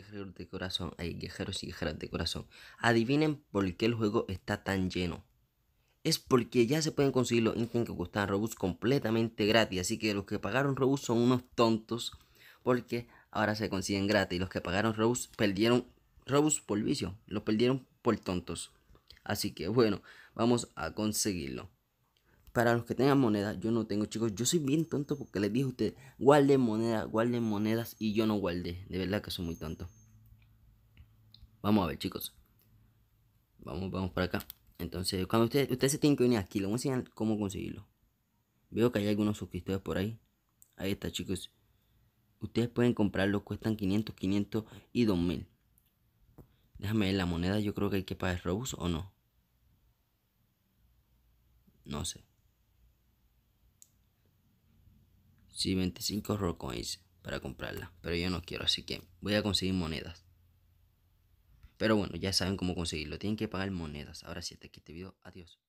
guerreros de corazón, hay guerreros y guerreras de corazón. Adivinen por qué el juego está tan lleno. Es porque ya se pueden conseguir los ítems que gustan Robux completamente gratis. Así que los que pagaron Robux son unos tontos. Porque ahora se consiguen gratis. Y Los que pagaron Robux perdieron Robux por vicio. Los perdieron por tontos. Así que bueno, vamos a conseguirlo para los que tengan moneda, yo no tengo, chicos. Yo soy bien tonto porque les dije a ustedes, guarden monedas, guarden monedas y yo no guardé. De verdad que soy muy tonto. Vamos a ver, chicos. Vamos, vamos para acá. Entonces, cuando ustedes, ustedes se tienen que venir aquí, les voy a enseñar cómo conseguirlo. Veo que hay algunos suscriptores por ahí. Ahí está, chicos. Ustedes pueden comprarlo, cuestan 500, 500 y 2000. Déjame ver la moneda, yo creo que hay que pagar Robux o no. No sé. sí, 25 Rock coins para comprarla. Pero yo no quiero, así que voy a conseguir monedas. Pero bueno, ya saben cómo conseguirlo. Tienen que pagar monedas. Ahora sí, te aquí este video. Adiós.